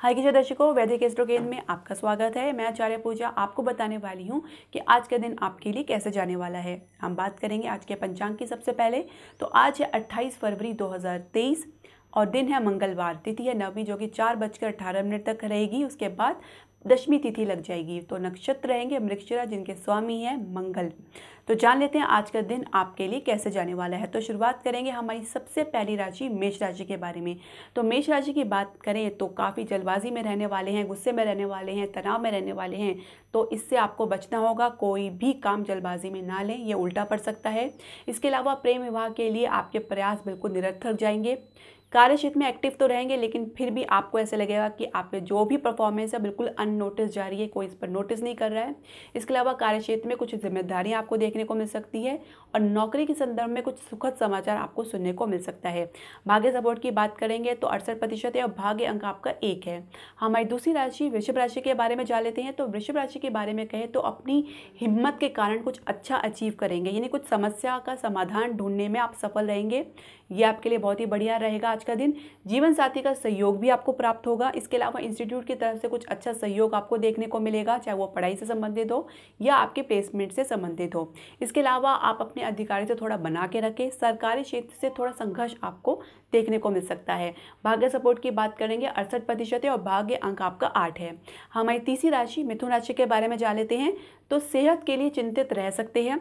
हाय किशोर दर्शकों वैदिक एस्ट्रो केंद्र में आपका स्वागत है मैं आचार्य पूजा आपको बताने वाली हूँ कि आज का दिन आपके लिए कैसे जाने वाला है हम बात करेंगे आज के पंचांग की सबसे पहले तो आज है 28 फरवरी 2023 और दिन है मंगलवार तिथि है नवमी जो कि चार बजकर अठारह मिनट तक रहेगी उसके बाद दशमी तिथि लग जाएगी तो नक्षत्र रहेंगे मृक्षरा जिनके स्वामी हैं मंगल तो जान लेते हैं आज का दिन आपके लिए कैसे जाने वाला है तो शुरुआत करेंगे हमारी सबसे पहली राशि मेष राशि के बारे में तो मेष राशि की बात करें तो काफ़ी जल्दबाजी में रहने वाले हैं गुस्से में रहने वाले हैं तनाव में रहने वाले हैं तो इससे आपको बचना होगा कोई भी काम जल्दबाजी में ना लें यह उल्टा पड़ सकता है इसके अलावा प्रेम विवाह के लिए आपके प्रयास बिल्कुल निरर्थक जाएंगे कार्य क्षेत्र में एक्टिव तो रहेंगे लेकिन फिर भी आपको ऐसे लगेगा कि आप पे जो भी परफॉर्मेंस है बिल्कुल अननोटिस जा रही है कोई इस पर नोटिस नहीं कर रहा है इसके अलावा कार्य क्षेत्र में कुछ जिम्मेदारियाँ आपको देखने को मिल सकती है और नौकरी के संदर्भ में कुछ सुखद समाचार आपको सुनने को मिल सकता है भाग्य सपोर्ट की बात करेंगे तो अड़सठ प्रतिशत है और भाग्य अंक आपका एक है हमारी दूसरी राशि वृषभ राशि के बारे में जा लेते हैं तो वृषभ राशि के बारे में कहें तो अपनी हिम्मत के कारण कुछ अच्छा अचीव करेंगे यानी कुछ समस्या का समाधान ढूंढने में आप सफल रहेंगे ये आपके लिए बहुत ही बढ़िया रहेगा आज का दिन जीवन साथी का सहयोग भी आपको प्राप्त होगा इसके अलावा इंस्टीट्यूट की तरफ से कुछ अच्छा सहयोग आपको देखने को मिलेगा चाहे वो पढ़ाई से संबंधित हो या आपके प्लेसमेंट से संबंधित हो इसके अलावा आप अपने अधिकारी से थोड़ा बना के रखें सरकारी क्षेत्र से थोड़ा संघर्ष आपको देखने को मिल सकता है भाग्य सपोर्ट की बात करेंगे अड़सठ प्रतिशत है और भाग्य अंक आपका आठ है हमारी तीसरी राशि मिथुन राशि के बारे में जा लेते हैं तो सेहत के लिए चिंतित रह सकते हैं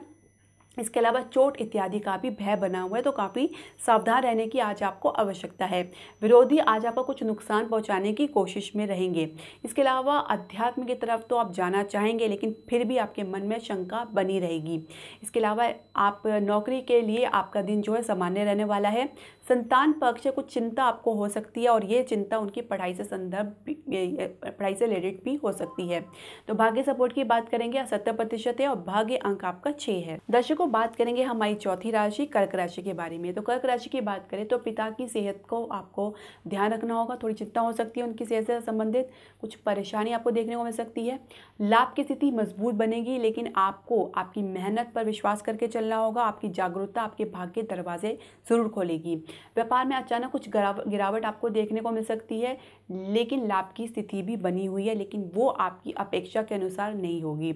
इसके अलावा चोट इत्यादि का भी भय बना हुआ है तो काफ़ी सावधान रहने की आज आपको आवश्यकता है विरोधी आज आपको कुछ नुकसान पहुंचाने की कोशिश में रहेंगे इसके अलावा अध्यात्म की तरफ तो आप जाना चाहेंगे लेकिन फिर भी आपके मन में शंका बनी रहेगी इसके अलावा आप नौकरी के लिए आपका दिन जो है सामान्य रहने वाला है संतान पक्ष से कुछ चिंता आपको हो सकती है और ये चिंता उनकी पढ़ाई से संदर्भ पढ़ाई से रिलेटेड भी हो सकती है तो भाग्य सपोर्ट की बात करेंगे सत्तर प्रतिशत है और भाग्य अंक आपका छः है दर्शकों बात करेंगे हमारी चौथी राशि कर्क राशि के बारे में तो कर्क राशि की बात करें तो पिता की सेहत को आपको ध्यान रखना होगा थोड़ी चिंता हो सकती है उनकी सेहत से संबंधित कुछ परेशानी आपको देखने को मिल सकती है लाभ की स्थिति मजबूत बनेगी लेकिन आपको आपकी मेहनत पर विश्वास करके चलना होगा आपकी जागरूकता आपके भाग्य दरवाजे जरूर खोलेगी व्यापार में अचानक कुछ गिरावट आपको देखने को मिल सकती है लेकिन लाभ की स्थिति भी बनी हुई है लेकिन वो आपकी अपेक्षा के अनुसार नहीं होगी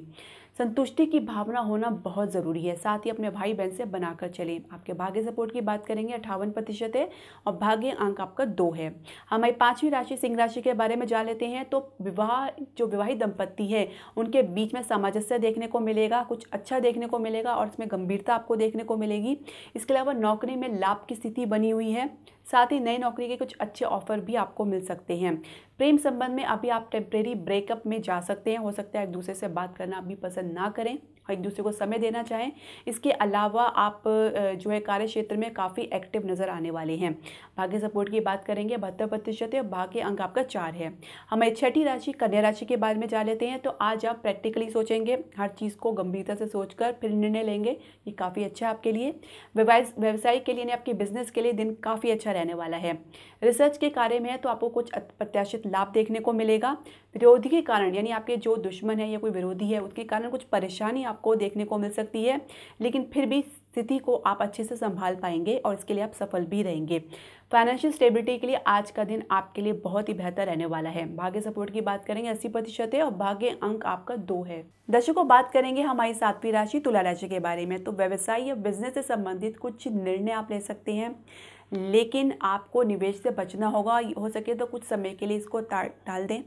संतुष्टि की भावना होना बहुत ज़रूरी है साथ ही अपने भाई बहन से बनाकर चलें आपके भाग्य सपोर्ट की बात करेंगे अठावन प्रतिशत है और भाग्य अंक आपका दो है हमारी पाँचवीं राशि सिंह राशि के बारे में जान लेते हैं तो विवाह जो विवाहित दंपत्ति है उनके बीच में सामंजस्य देखने को मिलेगा कुछ अच्छा देखने को मिलेगा और इसमें गंभीरता आपको देखने को मिलेगी इसके अलावा नौकरी में लाभ की स्थिति बनी हुई है साथ ही नई नौकरी के कुछ अच्छे ऑफर भी आपको मिल सकते हैं प्रेम संबंध में अभी आप टेम्प्रेरी ब्रेकअप में जा सकते हैं हो सकता है एक दूसरे से बात करना अभी पसंद ना करें और एक दूसरे को समय देना चाहें इसके अलावा आप जो है कार्य क्षेत्र में काफ़ी एक्टिव नज़र आने वाले हैं भाग्य सपोर्ट की बात करेंगे बहत्तर प्रतिशत है भाग्य अंक आपका चार है हमें छठी राशि कन्या राशि के बारे में जा लेते हैं तो आज आप प्रैक्टिकली सोचेंगे हर चीज़ को गंभीरता से सोचकर फिर निर्णय लेंगे ये काफ़ी अच्छा है आपके लिए व्यवसाय के लिए आपके बिजनेस के लिए दिन काफ़ी अच्छा रहने वाला है रिसर्च के कार्य में है तो आपको कुछ प्रत्याशित लाभ देखने को मिलेगा विरोधी के कारण यानी आपके जो दुश्मन है या कोई विरोधी है उसके कारण कुछ परेशानी आपको देखने को मिल सकती है लेकिन फिर भी स्थिति को आप अच्छे से संभाल पाएंगे और इसके लिए आप सफल भी रहेंगे फाइनेंशियल स्टेबिलिटी के लिए आज का दिन आपके लिए बहुत ही बेहतर रहने वाला है भाग्य सपोर्ट की बात करेंगे अस्सी प्रतिशत है और भाग्य अंक आपका दो है दर्शकों बात करेंगे हमारी सातवीं राशि तुला राशि के बारे में तो व्यवसाय या बिजनेस से संबंधित कुछ निर्णय आप ले सकते हैं लेकिन आपको निवेश से बचना होगा हो सके तो कुछ समय के लिए इसको टाल दें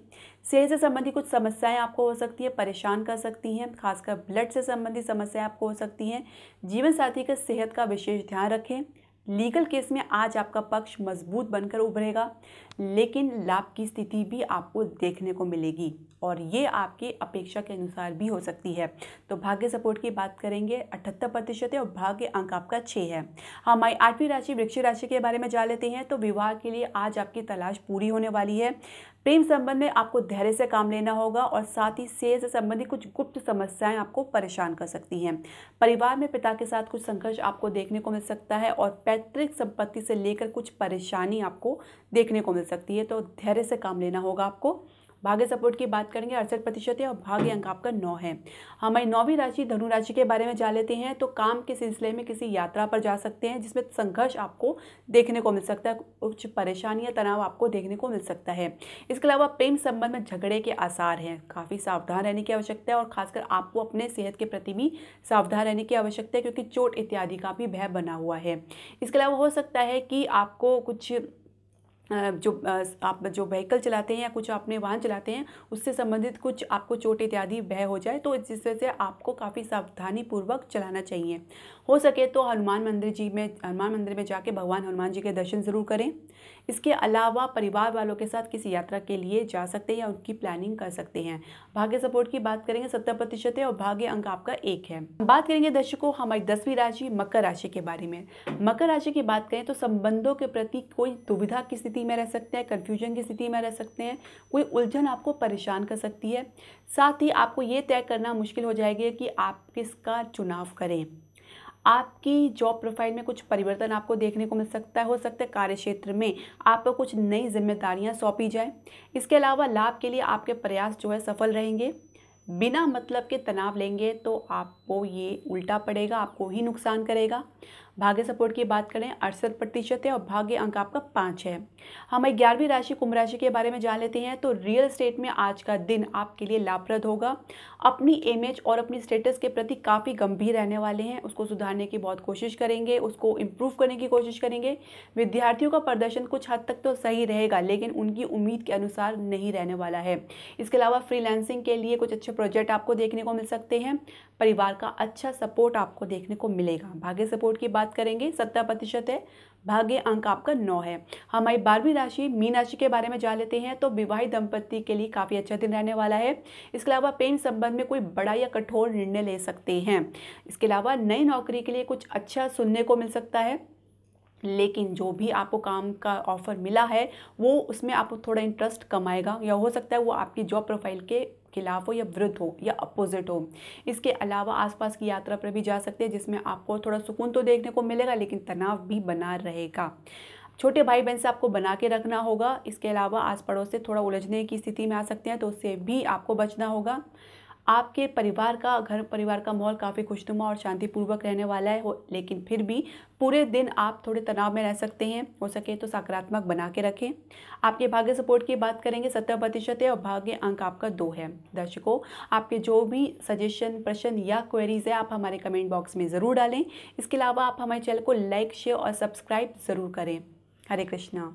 सेहत से संबंधित कुछ समस्याएं आपको हो सकती है परेशान कर सकती हैं खासकर ब्लड से संबंधित समस्याएं आपको हो सकती हैं जीवन साथी के सेहत का विशेष ध्यान रखें लीगल केस में आज आपका पक्ष मजबूत बनकर उभरेगा लेकिन लाभ की स्थिति भी आपको देखने को मिलेगी और ये आपकी अपेक्षा के अनुसार भी हो सकती है तो भाग्य सपोर्ट की बात करेंगे अठहत्तर प्रतिशत है और भाग्य अंक आपका छः है आई हाँ, आठवीं राशि वृक्ष राशि के बारे में जान लेते हैं तो विवाह के लिए आज आपकी तलाश पूरी होने वाली है प्रेम संबंध में आपको धैर्य से काम लेना होगा और साथ ही सेहत से संबंधित कुछ गुप्त समस्याएं आपको परेशान कर सकती हैं परिवार में पिता के साथ कुछ संघर्ष आपको देखने को मिल सकता है और पैतृक संपत्ति से लेकर कुछ परेशानी आपको देखने को मिल सकती है तो धैर्य से काम लेना होगा आपको भाग्य सपोर्ट की बात करेंगे अड़सठ प्रतिशत है और भाग्य अंक आपका नौ है हमारी नौवीं राशि धनु राशि के बारे में जान लेते हैं तो काम के सिलसिले में किसी यात्रा पर जा सकते हैं जिसमें संघर्ष आपको देखने को मिल सकता है कुछ परेशानी या तनाव आपको देखने को मिल सकता है इसके अलावा प्रेम संबंध में झगड़े के आसार हैं काफ़ी सावधान रहने की आवश्यकता है और खासकर आपको अपने सेहत के प्रति भी सावधान रहने की आवश्यकता है क्योंकि चोट इत्यादि का भी भय बना हुआ है इसके अलावा हो सकता है कि आपको कुछ जो आप जो व्हीकल चलाते हैं या कुछ अपने वाहन चलाते हैं उससे संबंधित कुछ आपको चोट इत्यादि भय हो जाए तो जिस वजह से आपको काफ़ी सावधानी पूर्वक चलाना चाहिए हो सके तो हनुमान मंदिर जी में हनुमान मंदिर में जाके भगवान हनुमान जी के दर्शन ज़रूर करें इसके अलावा परिवार वालों के साथ किसी यात्रा के लिए जा सकते हैं या उनकी प्लानिंग कर सकते हैं भाग्य सपोर्ट की बात करेंगे सत्तर प्रतिशत है और भाग्य अंक आपका एक है बात करेंगे दर्शकों हमारी दसवीं राशि मकर राशि के बारे में मकर राशि की बात करें तो संबंधों के प्रति कोई दुविधा की स्थिति में रह सकते हैं कन्फ्यूजन की स्थिति में रह सकते हैं कोई उलझन आपको परेशान कर सकती है साथ ही आपको ये तय करना मुश्किल हो जाएगी कि आप किसका चुनाव करें आपकी जॉब प्रोफाइल में कुछ परिवर्तन आपको देखने को मिल सकता है हो सकता है कार्य क्षेत्र में आपको कुछ नई जिम्मेदारियां सौंपी जाए इसके अलावा लाभ के लिए आपके प्रयास जो है सफल रहेंगे बिना मतलब के तनाव लेंगे तो आपको ये उल्टा पड़ेगा आपको ही नुकसान करेगा भाग्य सपोर्ट की बात करें अड़सठ प्रतिशत है और भाग्य अंक आपका पाँच है हम ग्यारहवीं राशि कुंभ राशि के बारे में जान लेते हैं तो रियल स्टेट में आज का दिन आपके लिए लाभप्रद होगा अपनी इमेज और अपनी स्टेटस के प्रति काफ़ी गंभीर रहने वाले हैं उसको सुधारने की बहुत कोशिश करेंगे उसको इम्प्रूव करने की कोशिश करेंगे विद्यार्थियों का प्रदर्शन कुछ हद तक तो सही रहेगा लेकिन उनकी उम्मीद के अनुसार नहीं रहने वाला है इसके अलावा फ्रीलैंसिंग के लिए कुछ अच्छे प्रोजेक्ट आपको देखने को मिल सकते हैं परिवार का अच्छा सपोर्ट आपको देखने को मिलेगा भाग्य सपोर्ट की बात बात करेंगे सत्रह प्रतिशत है भाग्य अंक आपका नौ है हमारी बारहवीं राशि मीन राशि के बारे में जान लेते हैं तो विवाहित दंपति के लिए काफ़ी अच्छा दिन रहने वाला है इसके अलावा पेन संबंध में कोई बड़ा या कठोर निर्णय ले सकते हैं इसके अलावा नई नौकरी के लिए कुछ अच्छा सुनने को मिल सकता है लेकिन जो भी आपको काम का ऑफ़र मिला है वो उसमें आपको थोड़ा इंटरेस्ट कमाएगा या हो सकता है वो आपकी जॉब प्रोफाइल के खिलाफ हो या वृद्ध हो या अपोजिट हो इसके अलावा आसपास की यात्रा पर भी जा सकते हैं जिसमें आपको थोड़ा सुकून तो देखने को मिलेगा लेकिन तनाव भी बना रहेगा छोटे भाई बहन से आपको बना के रखना होगा इसके अलावा आस पड़ोस से थोड़ा उलझने की स्थिति में आ सकते हैं तो उससे भी आपको बचना होगा आपके परिवार का घर परिवार का माहौल काफ़ी खुशनुमा और शांतिपूर्वक रहने वाला है हो लेकिन फिर भी पूरे दिन आप थोड़े तनाव में रह सकते हैं हो सके तो सकारात्मक बना के रखें आपके भाग्य सपोर्ट की बात करेंगे सत्रह प्रतिशत है और भाग्य अंक आपका दो है दर्शकों आपके जो भी सजेशन प्रश्न या क्वेरीज है आप हमारे कमेंट बॉक्स में ज़रूर डालें इसके अलावा आप हमारे चैनल को लाइक शेयर और सब्सक्राइब ज़रूर करें हरे कृष्णा